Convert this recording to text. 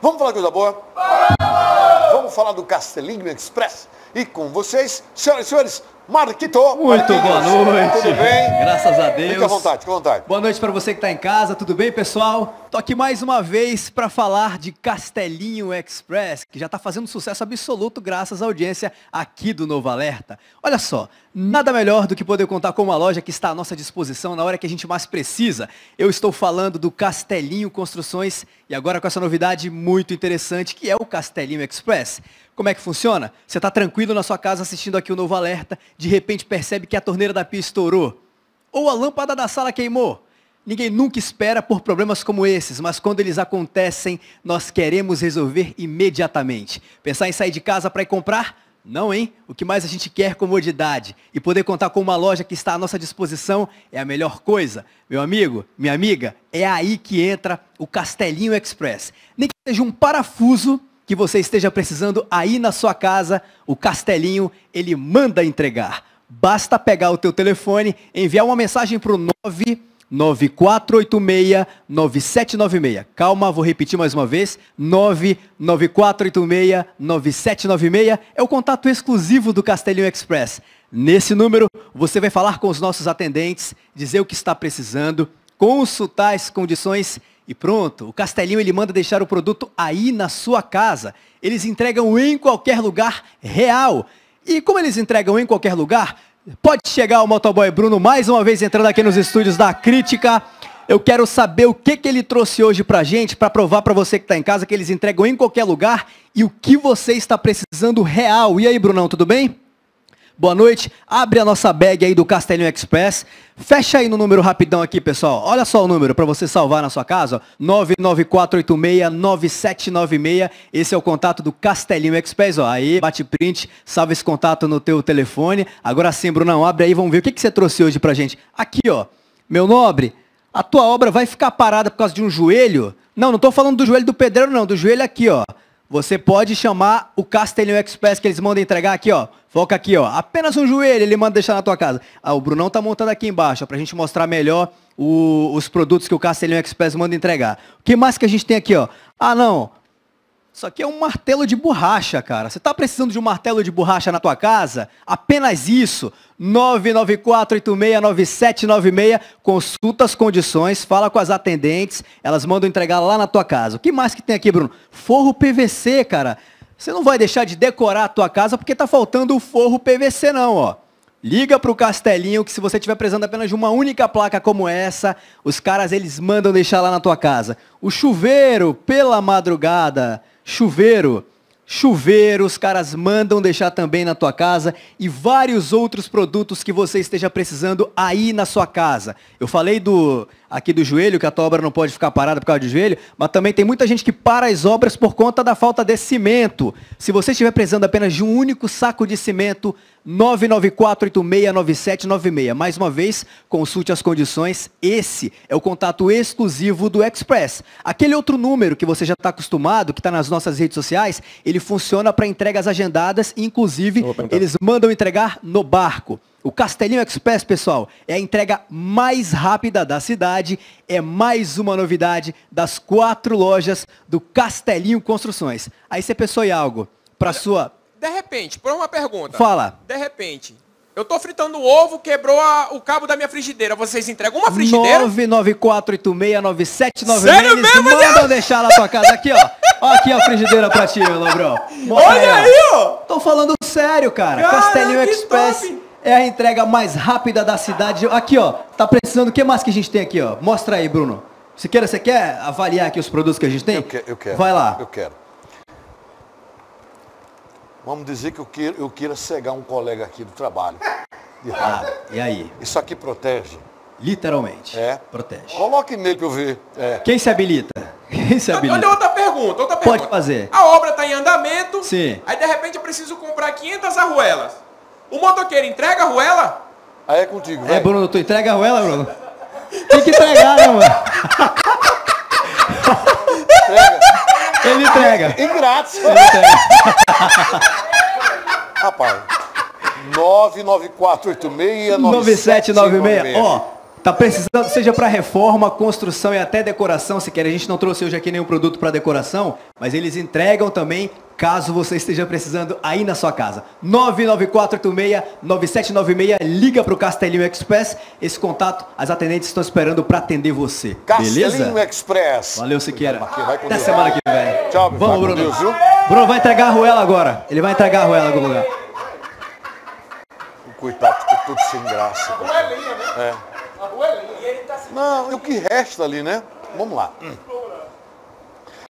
Vamos falar coisa boa? Vamos falar do Castelinho Express. E com vocês, senhoras e senhores, Marquito. Muito boa noite. Tudo bem? Graças a Deus. Fica à vontade, fica à vontade. Boa noite para você que está em casa. Tudo bem, pessoal? Tô aqui mais uma vez para falar de Castelinho Express, que já está fazendo sucesso absoluto graças à audiência aqui do Novo Alerta. Olha só, nada melhor do que poder contar com uma loja que está à nossa disposição na hora que a gente mais precisa. Eu estou falando do Castelinho Construções e agora com essa novidade muito interessante que é o Castelinho Express. Como é que funciona? Você está tranquilo na sua casa assistindo aqui o Novo Alerta de repente percebe que a torneira da pia estourou. Ou a lâmpada da sala queimou. Ninguém nunca espera por problemas como esses, mas quando eles acontecem, nós queremos resolver imediatamente. Pensar em sair de casa para ir comprar? Não, hein? O que mais a gente quer é comodidade. E poder contar com uma loja que está à nossa disposição é a melhor coisa. Meu amigo, minha amiga, é aí que entra o Castelinho Express. Nem que seja um parafuso que você esteja precisando aí na sua casa, o Castelinho, ele manda entregar. Basta pegar o teu telefone, enviar uma mensagem para o 99486-9796. Calma, vou repetir mais uma vez. 99486-9796 é o contato exclusivo do Castelinho Express. Nesse número, você vai falar com os nossos atendentes, dizer o que está precisando, consultar as condições e pronto, o Castelinho ele manda deixar o produto aí na sua casa. Eles entregam em qualquer lugar real. E como eles entregam em qualquer lugar, pode chegar o motoboy Bruno mais uma vez entrando aqui nos estúdios da Crítica. Eu quero saber o que, que ele trouxe hoje pra gente, para provar para você que tá em casa que eles entregam em qualquer lugar e o que você está precisando real. E aí, Brunão, tudo bem? Boa noite. Abre a nossa bag aí do Castelinho Express. Fecha aí no número rapidão aqui, pessoal. Olha só o número para você salvar na sua casa. 994869796. Esse é o contato do Castelinho Express. Ó. Aí, bate print, salva esse contato no teu telefone. Agora sim, Brunão, abre aí. Vamos ver o que, que você trouxe hoje para gente. Aqui, ó. Meu nobre, a tua obra vai ficar parada por causa de um joelho? Não, não tô falando do joelho do pedreiro, não. Do joelho aqui, ó. Você pode chamar o Castelinho Express que eles mandam entregar aqui, ó. Foca aqui, ó. Apenas um joelho ele manda deixar na tua casa. Ah, o Brunão tá montando aqui embaixo, ó, pra gente mostrar melhor o, os produtos que o Castelinho Express manda entregar. O que mais que a gente tem aqui, ó? Ah, não. Isso aqui é um martelo de borracha, cara. Você tá precisando de um martelo de borracha na tua casa? Apenas isso. 994-86-9796. Consulta as condições, fala com as atendentes, elas mandam entregar lá na tua casa. O que mais que tem aqui, Bruno? Forro PVC, cara. Você não vai deixar de decorar a tua casa porque tá faltando o forro PVC não, ó. Liga para o Castelinho que se você estiver precisando apenas de uma única placa como essa, os caras eles mandam deixar lá na tua casa. O chuveiro pela madrugada, chuveiro. Chuveiro, os caras mandam deixar também na tua casa e vários outros produtos que você esteja precisando aí na sua casa. Eu falei do aqui do joelho, que a tua obra não pode ficar parada por causa do joelho, mas também tem muita gente que para as obras por conta da falta de cimento. Se você estiver precisando apenas de um único saco de cimento, 994869796. Mais uma vez, consulte as condições. Esse é o contato exclusivo do Express. Aquele outro número que você já está acostumado, que está nas nossas redes sociais, ele funciona para entregas agendadas, inclusive então. eles mandam entregar no barco. O Castelinho Express, pessoal, é a entrega mais rápida da cidade, é mais uma novidade das quatro lojas do Castelinho Construções. Aí você pensou em algo, para sua... De repente, por uma pergunta. Fala. De repente, eu tô fritando ovo, quebrou a, o cabo da minha frigideira. Vocês entregam uma frigideira? 994869796. Sério mesmo, Mandam Deus? deixar na tua casa aqui, ó. Ó aqui a frigideira pra ti, meu Lobrão. Olha aí, ó. Tô falando sério, cara. cara Castelinho Express. Top. É a entrega mais rápida da cidade. Aqui, ó. Tá precisando. O que mais que a gente tem aqui, ó? Mostra aí, Bruno. Se quer, você quer avaliar aqui os produtos que a gente tem? Eu, que, eu quero. Vai lá. Eu quero. Vamos dizer que eu queira, eu queira cegar um colega aqui do trabalho. De ah, rádio. Ah, e aí? Isso aqui protege. Literalmente. É. Protege. Coloque nele para eu ver. É. Quem se habilita? Quem se ah, habilita? Olha outra pergunta, outra pergunta. Pode fazer. A obra está em andamento. Sim. Aí de repente eu preciso comprar 500 arruelas. O motoqueiro entrega a ruela? Aí é contigo, velho. É, Bruno, tu entrega a ruela, Bruno? Tem que entregar, né, mano? Entrega. Ele entrega. Ingrato. grátis. Ele entrega. Rapaz, 99486 Ó, tá precisando, seja para reforma, construção e até decoração, se quer. A gente não trouxe hoje aqui nenhum produto para decoração, mas eles entregam também caso você esteja precisando aí na sua casa. 86 9796 liga para o Castelinho Express. Esse contato, as atendentes estão esperando para atender você. Castelinho beleza? Express. Valeu, Siqueira. Até Deus. semana que vem. Tchau, Vamos, vai Bruno. Deus, Bruno vai entregar a Ruela agora. Ele vai entregar a Ruela em algum lugar. O coitado ficou tudo sem graça. A Ruelinha, né? É. A Ruelinha. E ele tá sem... Não, e o que resta ali, né? Vamos lá. Hum.